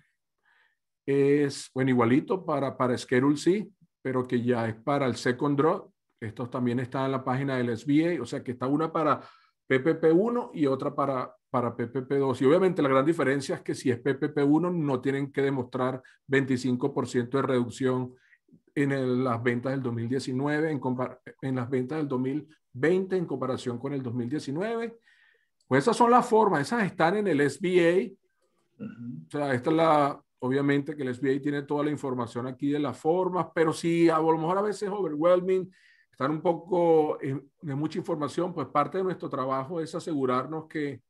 es, igualito para, para Schedule C, pero que ya es para el Second Draw. Estos también están en la página del SBA, o sea que está una para PPP1 y otra para, para PPP2. Y obviamente la gran diferencia es que si es PPP1 no tienen que demostrar 25% de reducción en las ventas del 2019, en, en las ventas del 2020 en comparación con el 2019. Pues esas son las formas, esas están en el SBA. O sea, esta es la, obviamente que el SBA tiene toda la información aquí de las formas, pero si a lo mejor a veces overwhelming, estar un poco eh, de mucha información, pues parte de nuestro trabajo es asegurarnos que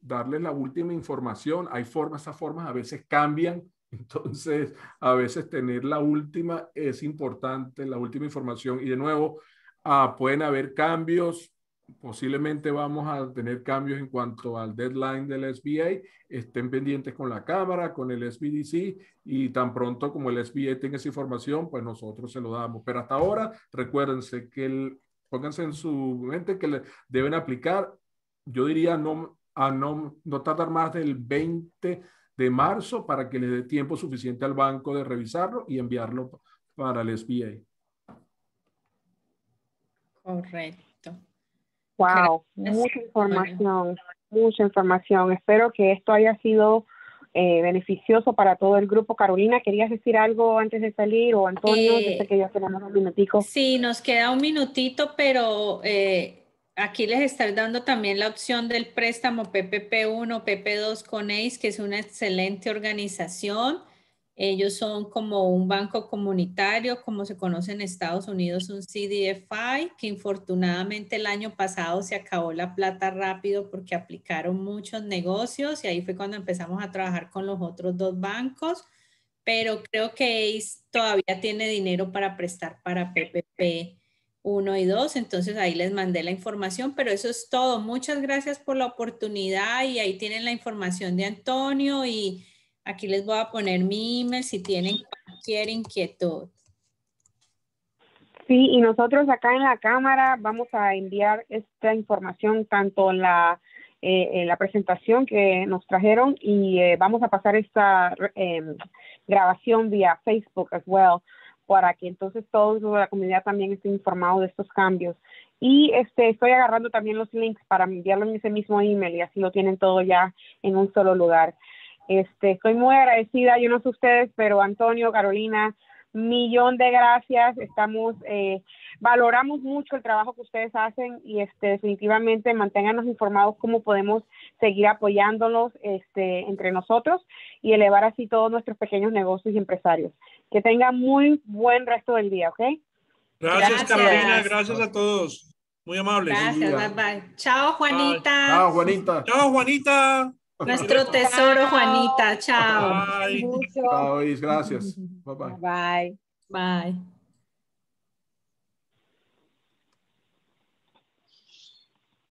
darles la última información. Hay formas, esas formas a veces cambian, *laughs* entonces a veces tener la última es importante, la última información. Y de nuevo, ah, pueden haber cambios, posiblemente vamos a tener cambios en cuanto al deadline del SBA. Estén pendientes con la Cámara, con el SBDC y tan pronto como el SBA tenga esa información, pues nosotros se lo damos. Pero hasta ahora, recuérdense que el, pónganse en su mente que le deben aplicar, yo diría, no, a no, no tardar más del 20 de marzo para que le dé tiempo suficiente al banco de revisarlo y enviarlo para el SBA. Correcto. Wow, mucha información, mucha información. Espero que esto haya sido eh, beneficioso para todo el grupo. Carolina, ¿querías decir algo antes de salir? O Antonio, eh, que ya tenemos un minutico. Sí, nos queda un minutito, pero eh, aquí les estás dando también la opción del préstamo PPP1, PP2 con ACE, que es una excelente organización. Ellos son como un banco comunitario, como se conoce en Estados Unidos, un CDFI, que infortunadamente el año pasado se acabó la plata rápido porque aplicaron muchos negocios y ahí fue cuando empezamos a trabajar con los otros dos bancos, pero creo que todavía tiene dinero para prestar para PPP 1 y 2, entonces ahí les mandé la información, pero eso es todo. Muchas gracias por la oportunidad y ahí tienen la información de Antonio y Aquí les voy a poner mi email si tienen cualquier inquietud. Sí, y nosotros acá en la Cámara vamos a enviar esta información, tanto en eh, eh, la presentación que nos trajeron y eh, vamos a pasar esta em, grabación vía Facebook as well para que entonces todos de la comunidad también estén informados de estos cambios. Y este estoy agarrando también los links para enviarlo en ese mismo email y así lo tienen todo ya en un solo lugar. Este, estoy muy agradecida, yo no sé ustedes, pero Antonio, Carolina, millón de gracias. Estamos, eh, valoramos mucho el trabajo que ustedes hacen y este, definitivamente manténganos informados cómo podemos seguir apoyándonos este, entre nosotros y elevar así todos nuestros pequeños negocios y empresarios. Que tengan muy buen resto del día, ¿ok? Gracias, Carolina, gracias a todos. Muy amables. Gracias, bye bye. Chao, Juanita. Chao, Juanita. Chao, Juanita. Nuestro tesoro, Juanita. Chao. Bye. gracias. *laughs* Bye bye. Bye. bye.